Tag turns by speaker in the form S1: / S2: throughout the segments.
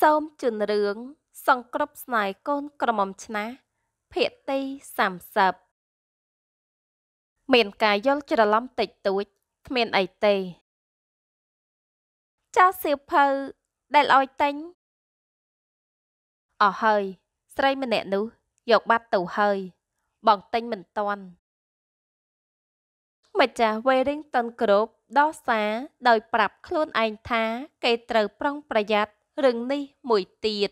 S1: សូមជូនរឿងសង្គ្រប់ស្នេហ៍កូនក្រមុំឆ្នាំភាគទី30មានការយល់ច្រឡំតិចតួចគ្មានអីទេចាសសៀវភៅដែលឲ្យតែងអស់ហើយ ស្រីម្នាក់នោះយកបាត់ទៅហើយ បងតែងមិនតាន់ម្ចាស់ Wellington Group ដោះសារដោយប្រាប់ខ្លួនឯងថាគេត្រូវប្រុងប្រយ័ត្នរឿងនេះមួយទៀត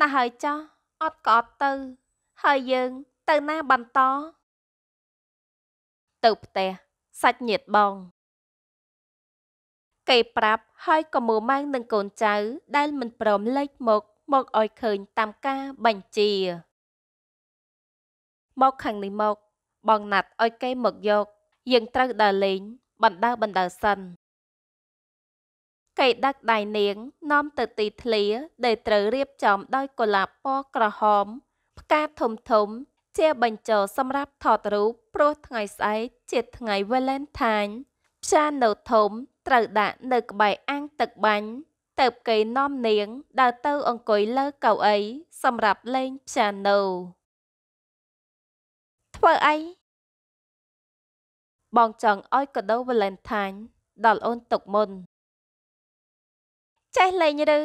S1: ណាស់ហើយចោះអត់ក៏អត់ទៅ ហើយយើង ទៅណាបន្តទៅផ្ទះសាច់ញាតបងគេប្រាប់ហើយក៏មើលម៉ៅនឹងកូនចៅ ដែល មិនព្រមលេចមកមកឲ្យឃើញតាមការបញ្ជា មកខាងនេះមក បងណាត់ឲ្យគេមកយកយើងត្រូវដើរលេងបណ្ដើបណ្ដើសិនគេដឹកដៃនាង នាំទៅទីធ្លាដែលត្រូវរៀបចំដោយកុលាបពណ៌ក្រហម ផ្កាធំធំជាបញ្ចោសម្រាប់ថតរូបព្រោះថ្ងៃស្អែកជាថ្ងៃ Valentine ផ្សារនៅធំត្រូវដាក់នៅក្បែរអាងទឹកបាញ់ទៅគេនាំនាង ដើរទៅអង្គុយលើកៅអី សម្រាប់លេងព្យ៉ាណូធ្វើអីបងចង់ឲ្យកដោ Valentine ដល់អូនទុកមុនចេះលេងឬ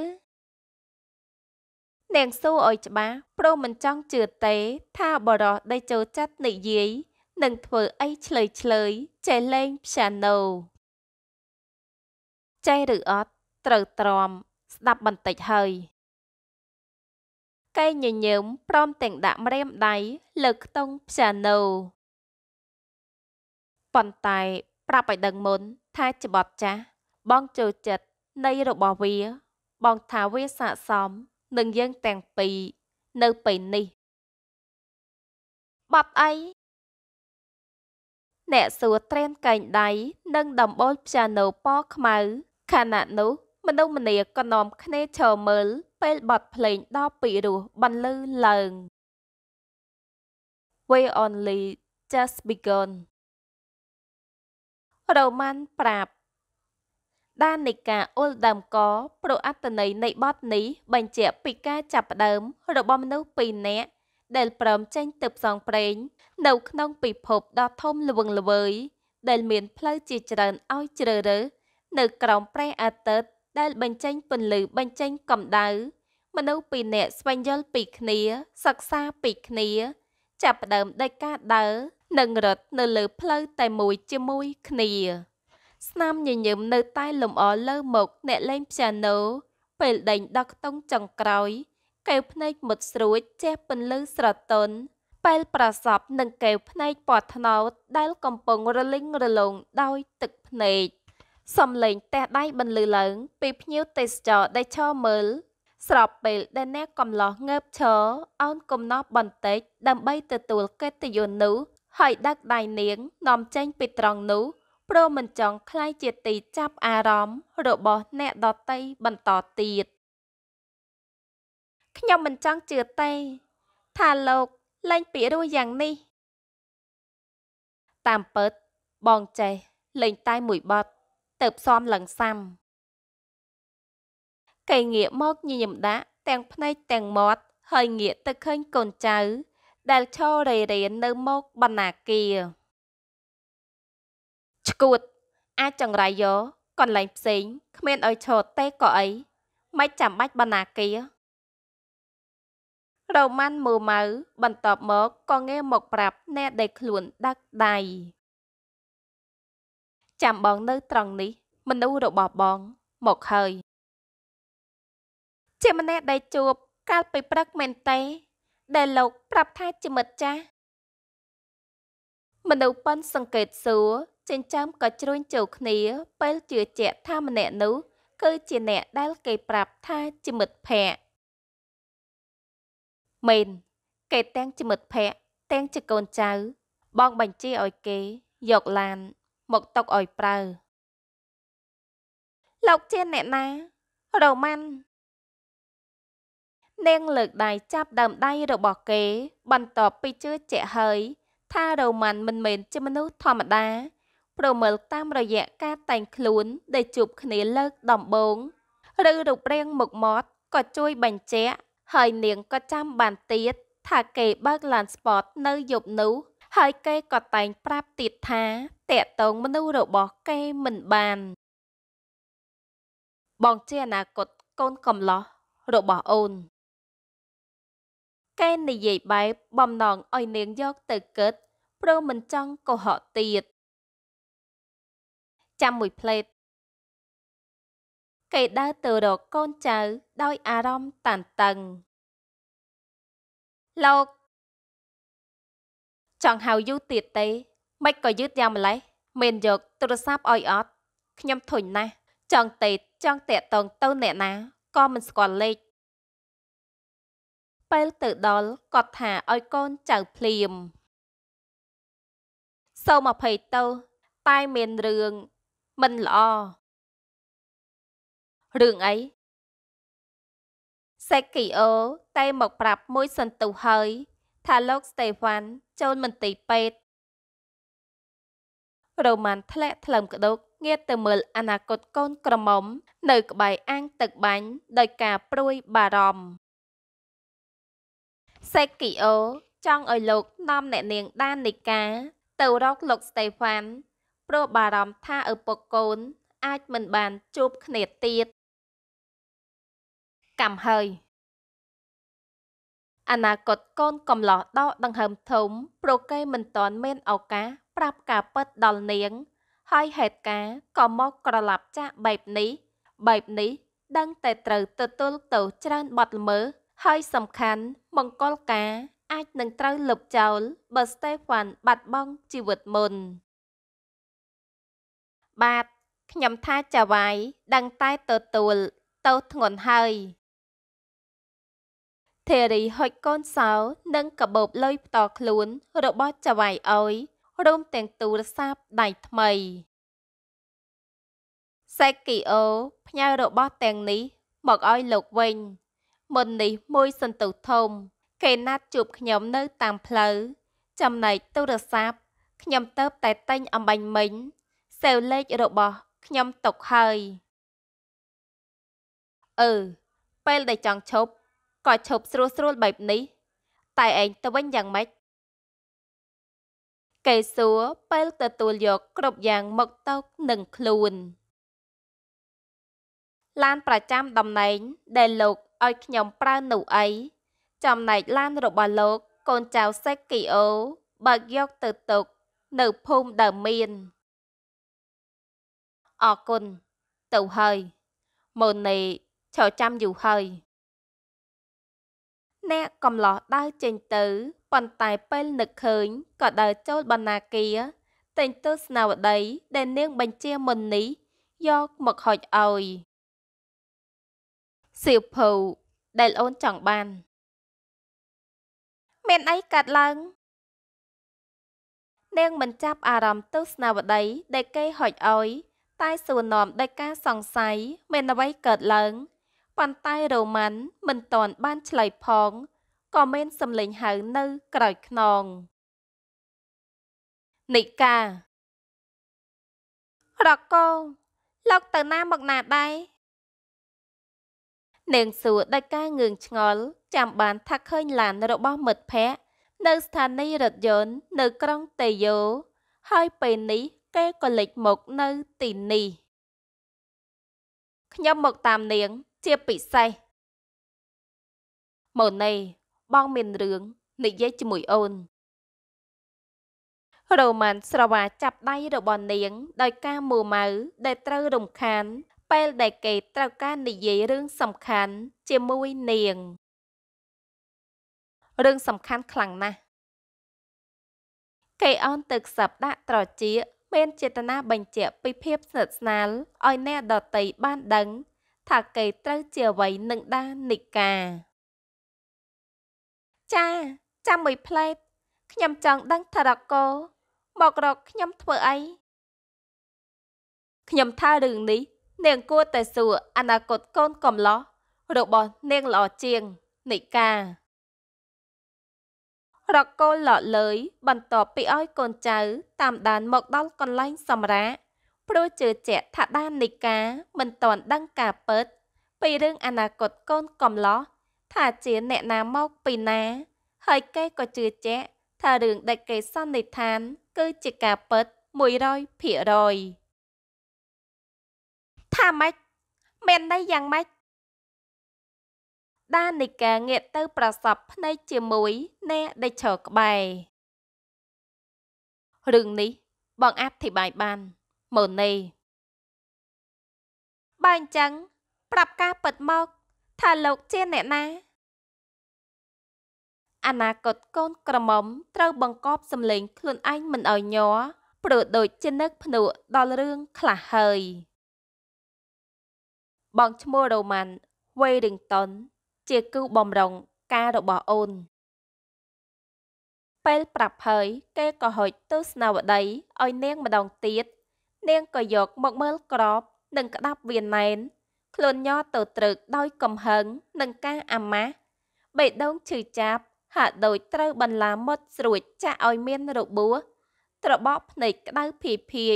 S1: នាងសួរឲ្យច្បាស់ព្រោះមិនចង់ជឿទេថាបរោះដែលចូលចិត្តនិយាយនឹងធ្វើអីឆ្លើយឆ្លើយចេះលេងព្យ៉ាណូចេះឬអត់ត្រូវទ្រាំស្ដាប់បន្តិចហើយកែញញើមព្រមទាំងដាក់ម្រាមដៃលើខ្ទង់ព្យ៉ាណូប៉ុន្តែប្រាប់ឲ្យដឹងមុន ថាច្បត់ចាស់បងចូលចិត្តនៃរបស់វា បងថាវាស័ក្តិសមនឹងយើងទាំងពីរនៅពេលនេះបត់អីអ្នកសួរត្រេនកែងដៃនិងដំបូលព្យ៉ាណូពណ៌ខ្មៅខណៈនោះមនុស្សម្នាក៏នាំគ្នាឈរមើល ពេលបត់ភ្លេងដល់ពីរោះបន្លឺឡើង We only just begun រ៉ូម៉ាន់ប្រាប់ដាននៃការអ៊ុលដើមកប្រអត្តន័យនៃបទនេះបញ្ជាក់ពីការចាប់ផ្ដើម របស់មនុស្សពីរនាក់ដែលព្រមចេញទៅផ្សងព្រេងនៅក្នុងពិភពដ៏ធំល្វឹងល្វើយ ដែលមានផ្លូវជាច្រើនឲ្យជ្រើសរើសនៅក្រោមព្រះអាទិត្យដែលបញ្ចេញពន្លឺបញ្ចេញកម្ដៅមនុស្សពីរនាក់ស្វែងយល់ពីគ្នាសិក្សាពីគ្នា ចាប់ផ្ដើមដោយការដើរនិងរត់នៅលើផ្លូវតែមួយជាមួយគ្នាស្នាមញញឹមនៅតែលំអលើមុខអ្នកលេងព្យ៉ាណូពេលដេញដល់ខ្ទង់ចុងក្រោយកែវភ្នែកមុតស្រួចចេះពន្លឺស្រទន់ែលប្រសពនឹងកែវភ្នែកពណ៌ត្នោតដែលកំពុងរលិងរលោងដោយទឹកភ្នែកសំឡេងទះដៃបន្លឺឡើង ពីភ្នៀវទេសចរដែលឈរមើលស្របពេលដែលអ្នកកំឡោះងើបឈរអោនកំណប់បន្តិច ដើម្បីទទួលកិត្តិយសនោះហើយដឹកដៃនាងនាំចេញពីត្រង់នោះព្រមមិនចង់ខ្លាយជាទីចាប់អារម្មណ៍របស់អ្នកដតីបន្តទៀតខ្ញុំមិនចង់ជឿទេ ថាលោក លែងពីរស់យ៉ាងនេះតាមពិតបងចេះលេងតែមួយបត់ទៅផ្សំឡើងសាំកៃងាកមកញញឹមដាក់ទាំងភ្នែកទាំងមាត់ហើយងាកទៅឃើញកូនចៅ ដែលឈររេរេនៅមកបណ្ណាគារឆ្កួតអាចចង្រៃយកកន្លែងផ្សេងគ្មានឲ្យឈរទេក៏អីមិនចាំបាច់បណ្ណាគាររ៉ូម៉ាន់មើម៉ៅបន្ទាប់មកក៏ងាកមកប្រាប់អ្នកដែលខ្លួនដាក់ដៃចាំបងនៅត្រង់នេះមនុស្សរបស់បងមកហើយ ជាម្នាក់ដែលជួបកាលពីព្រឹកមែនទេដែលលោក ប្រាប់ថាជាមិត្តចាស់មនុស្សប៉ុនសង្កេតសួរចិញ្ចើមក៏ជ្រួញចូលគ្នា ពេលជឿជាក់ថាម្នាក់នោះគឺជាអ្នកដែលគេ ប្រាប់ថាជាមិត្តភក្តិមែនគេទាំងជាមិត្តភក្តិទាំងជាកូនចៅ បងបញ្ជាឲ្យគេយកឡានមកຕົកឲ្យប្រើ លោកជាអ្នកណារ៉ូម៉ាន់នាង លើកដៃចាប់ដើមដៃរបស់គេ បន្ទាប់ពីជឿជាក់ហើយ ថារ៉ូម៉ាន់មិនមែនជាមនុស្សធម្មតាប្រមិលតាមរយៈការតែងខ្លួនដែលជួបគ្នាលើកដំបូង ឬរូបរាងមុខមាត់ក៏ជួយបញ្ជាក់ហើយនាងក៏ចាំបានទៀតថាគេបើកឡានស្ពតនៅយប់នោះ ហើយគេក៏តែងប្រាប់ទៀតថាតកតងមនុស្សរបស់គេមិនបាន បងជាអនាគតកូនកំឡោះរបស់អូនគេនិយាយបែបបំណងឲ្យនាងយកទៅគិតព្រោះមិនចង់កុហកទៀតចាំមួយផ្លេតគេដើរទៅរកកូនចៅដោយអារម្មណ៍តានតឹង លោកចង់ហៅយូរទៀតទេមិនក៏យឺតយ៉ាងម្លេះមិនយកទូរស័ព្ទឲ្យអត់ខ្ញុំធុញណាស់ចង់តេតចង់តាក់តងទៅអ្នកណាក៏មិនស្គាល់លេខពេលទៅដល់គាត់ថាឲ្យកូនចៅភ្លាមសូមអភ័យទោសតែមានរឿងមិនល្អរឿងអីសេគីអូតែមកប្រាប់មួយសន្ទុះហើយ ថាលោកស្តេវ៉ាន់ចូលមន្ទីរពេទ្យរ៉ូម៉ាន់ធ្លាក់ថ្លើមក្តុកងាកទៅមើលអនាគតកូន ក្រមុំ នៅ ក្បែរអាងទឹកបាញ់ ដោយការព្រួយបារម្ភសេគីអូចង់ឲ្យលោក នាំអ្នកនាងដានីកាទៅរកលោកស្តេវ៉ាន់ព្រោះបារម្ភថាឪពុកកូន អាចមិនបានជួបគ្នាទៀតកម្មហើយអនាគតកូន កំឡោះដកដង្ហើមធំព្រោះគេមិនទាន់មានឱកាសប្រាប់ការពិតដល់នាងហើយហេតុការក៏មកក្រឡាប់ចាក់បែបនេះបែបនេះ ដឹងតែត្រូវទទួលទៅច្រើនបាត់ល្មើហើយសំខាន់មង្គលការអាចនឹងត្រូវលុបចោលបើស្តេហ្វាន់បាត់បង់ជីវិតមុនបាទខ្ញុំថាចាវាយដឹងតែទទួលទៅធ្ងន់ហើយធេរីហុចកូនសោនិងកបោបលុយផ្តខ្លួន របស់ចាវាយអោយរួមទាំងទូរស័ព្ទដៃថ្មីសេកីអូផ្ញើរបស់ទាំងនេះ មកឲ្យលោកវិញមុននេះមួយសន្ទុះធំគេណាត់ជួបខ្ញុំនៅ តាមផ្លូវចំណែកទូរស័ព្ទខ្ញុំទៅតែតែងអំបញ្ញមិញសេវលេខរបស់ខ្ញុំຕົកហើយអឺពេលដែលចង់ឈប់ក៏ឈប់ស្រួលស្រួលបែបនេះ តែឯងទៅវិញយ៉ាងម៉េចគេសួរពេលទទួលយកគ្រប់យ៉ាងមកទៅនឹងខ្លួនឡានប្រចាំតំណែងដែលលោកឲ្យខ្ញុំប្រើនោះអីចំណែកឡានរបស់លោកកូនចៅសេកគីអូ បើកយកទៅទុកនៅភូមិដើមមានអរគុណទៅហើយម៉ូណេ chờ ចាំយូរហើយអ្នកកំឡោះដើរចេញទៅប៉ុន្តែពេលនឹកឃើញក៏ដើរចូលបណ្ណាគារតែងទស្សនាវតីដែលនាងបញ្ជាមុននេះយកមកហុចឲ្យសៀវភៅដែលអូនចង់បាន មានអីកាត់ឡើង នាងមិនចាប់អារម្មណ៍ទស្សនាវតីដែលគេហុចឲ្យតែសួរនាំដោយការសង្ស័យមិនអ្វីកើតឡើងប៉ុន្តែរ៉ូម៉ាន់មិនទាន់បានឆ្លើយផងក៏មានសំឡេងហៅនៅក្រោយខ្នង និការកោលោកទៅណាមកណាដែរនាងសួរដោយការងឿងឆ្ងល់ ចាំបាន ថាឃើញឡានរបស់មិត្តភ័ក្តិនៅ ស្ថានីយ៍រថយន្តនៅក្រុងតេយ៉ូហើយពេលនេះគេក៏លេចមកនៅទីនេះខ្ញុំមកតាមនាង ជាពិសេសម៉ូណេបងមានរឿង និយាយជាមួយអូនរ៉ូម៉ាន់ស្រវាចាប់ដៃរបស់នាង ដោយ ការមួម៉ៅដែលត្រូវរំខាន ពេលដែលគេត្រូវការនិយាយរឿងសំខាន់ជាមួយនាងរឿងសំខាន់ខ្លាំងណាស់គេអន់ទឹកសាប់ដាក់ត្រចៀកមានចេតនាបញ្ជាក់ពីភាពស្និទ្ធស្នាលឲ្យអ្នកដតីបានដឹង ថាគេត្រូវជាអ្វីនឹងដានិកាចាចាំមួយផ្លែតខ្ញុំចង់ដឹងថារកោមករកខ្ញុំធ្វើអីខ្ញុំថារឿងនេះនាងគួរតែសួរអនាគតកូនកំឡោះរបស់នាងល្អជាងនិការកគោលលលើយបន្ទាប់ពីឲ្យកូនចៅ តាមដានមកដល់កន្លែងសម្រាកព្រោះជឿជាក់ថាដាននិកាមិនទាន់ដឹងការពិតពីរឿងអនាគតកូនកំឡោះថាជាអ្នកណាមកពីណា ហើយគេក៏ជឿជាក់ថារឿងដែលគេសន្និដ្ឋាន គឺជាការពិត100%ថាម៉េចមានន័យយ៉ាងម៉េចដានិកាងាកទៅ ប្រសពភ្នែកជាមួយ អ្នកដែលឈរក្បែររឿងនេះ បងអធិប្បាយបានម៉ូណេបើអញ្ចឹងប្រាប់ការពិតមកថាលោកជាអ្នកណាអនាគតកូន ក្រមុំត្រូវបង្កប់សម្លេង ខ្លួនឯងមិនឲ្យញ័រព្រោះដូចជានឹកភ្នក់ដល់រឿងខ្លះហើយ បងឈ្មោះរ៉ូម៉ាន់វ៉េលីងតុនជាគូបំរុង ការរបស់អូន ពេលប្រាប់ហើយគេក៏ហុចទស្សនាវតីឲ្យនាងម្ដងទៀតនាងក៏យក មកមើលក្របនិងក្តាប់វៀនណែន ខ្លួនញ័រទៅត្រឹកដោយ កំហឹងនិងការអាម៉ាស់បេះដូងឈឺចាប់ ហាក់ដូចត្រូវ បន្លាមុត ស្រួចចាក់ឲ្យមានរបួសត្របកភ្នែកក្តៅភីភី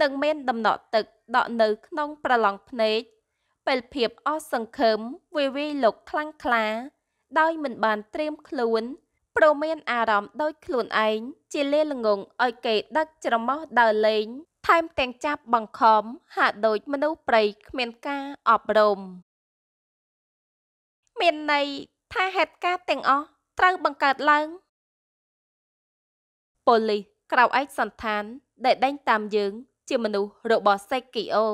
S1: និង មានដំណក់ទឹកដក់នៅ ក្នុង ប្រឡងភ្នែកពេលភាពអស់សង្ឃឹមវាវាយលោកខ្លាំងក្លា ដោយ មិនបានត្រៀមខ្លួនព្រមមានអារម្មណ៍ដូចខ្លួនឯងជាលាល្ងងឲ្យគេដឹក ច្រមុះដើរលេងថែមទាំងចាប់បង្ខំហាក់ដូចមនុស្សព្រៃគ្មានការអប់រំមានន័យថាហេតុការណ៍ទាំងអស់ត្រូវបង្កើតឡើងប៉ូលីសក្រៅឯកសន្តាន ដែលដេញតាមយើង ជាមនុស្សរបស់សេកគីអូ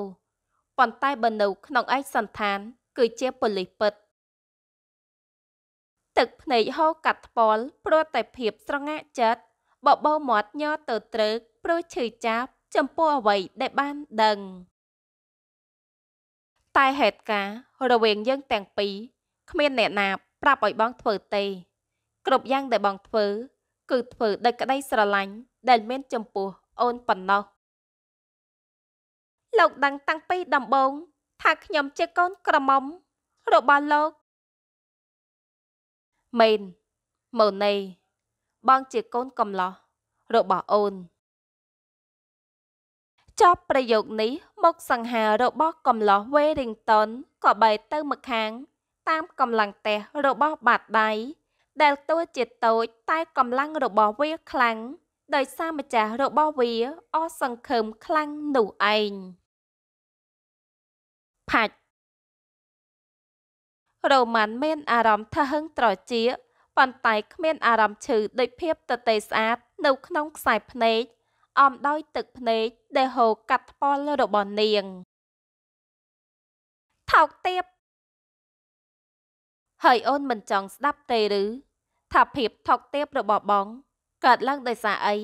S1: ប៉ុន្តែបើនៅក្នុងឯកសន្តាន គឺជាប៉ូលីសពិត ទឹកភ្នែកហូរកាត់ថ្ពល់ព្រោះតែភាពស្រងាក់ចិត្តបបោមាត់ញ័រទៅត្រឹកព្រោះឈឺចាប់ ចំពោះអ្វីដែលបានដឹង តែហេតុការរវាងយើងទាំងពីរគ្មានអ្នកណា ប្រាប់ឲ្យបងធ្វើទេ គ្រប់យ៉ាងដែលបងធ្វើ គឺធ្វើដោយក្តីស្រឡាញ់ដែលមាន ចំពោះអូនប៉ុណ្ណោះលោកដឹងតាំងពីដំបូង ថាខ្ញុំជាកូនក្រមុំរបស់លោកមេនម៉ូណេបងជាកូនកំឡោះ របស់អូនចប់ប្រយោគនេះមុខសង្ហារបស់ កំឡោះ Wellington ក៏បែរទៅម្ខាង តាមកម្លាំងទះរបស់បាតដៃដែលតួជាតូចតែកម្លាំងរបស់វាខ្លាំងដោយសារម្ចាស់របស់វា អស់សង្ឃឹមខ្លាំងនោះឯង។ផាច់រ៉ូម៉ាន់មាន អារម្មណ៍ថាហឹងត្រជាប៉ុន្តែគ្មានអារម្មណ៍ឈឺដោយភាពទទេស្អាត នៅ ក្នុងខ្សែភ្នែកអមដោយ ទឹកភ្នែកដែលហូរកាត់ថ្ពាល់របស់នាងថោកទៀបហើយអូនមិនចង់ស្ដាប់ទេឬថាភាពថោកទៀបរបស់បងកើតឡើងដោយសារអី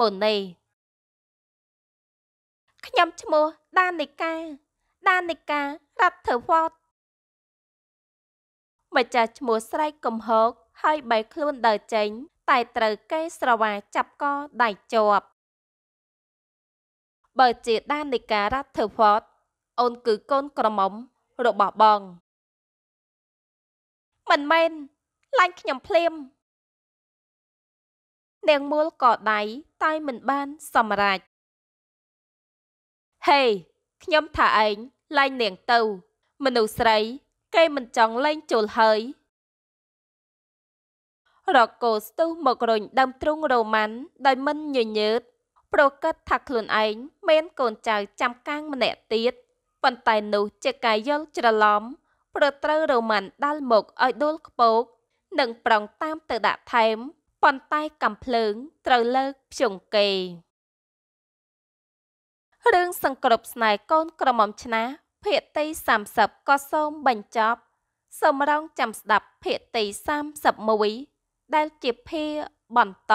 S1: មុននេះខ្ញុំឈ្មោះដានិកាដាននៃការរដ្ឋវត្តម្ចាស់ឈ្មោះស្រែកកំហកហើយបែរខ្លួនដើរចេញ តែត្រូវគេស្រវាចាប់កដៃជាប់បើជាដាននៃការរដ្ឋវត្តអូនគឺកូនក្រមុំរបស់បង មិនមែនឡាញ់ខ្ញុំភ្លាមនាងមូលក៏ដៃតែមិនបានសម្រេចហេខ្ញុំថាឯងលែងនាងទៅ មនុស្សស្រី គេមិនចង់លែងចូលហើយ រកគោស្ទុះមករុញដើមទ្រូងរ៉ូម៉ាន់ដោយមិនញញើត ប្រកាសថាខ្លួនឯងមានកូនចៅចាំកាងម្នាក់ទៀតប៉ុន្តែនោះជាការយល់ច្រឡំប្រត្រូវរ៉ូម៉ាន់ដាល់មកឲ្យដួលខ្ពោកនិងប្រងតាមទៅដាក់ថែមប៉ុន្តែកំភ្លើងត្រូវលើកភ្ជុងគេរឿងសង្គ្រប់ស្នេហ៍កូនក្រមុំឆ្នាភាគទី30ក៏សូមបញ្ចប់សូមរងចាំស្ដាប់ភាគទី31ដែលជាភាគបន្ត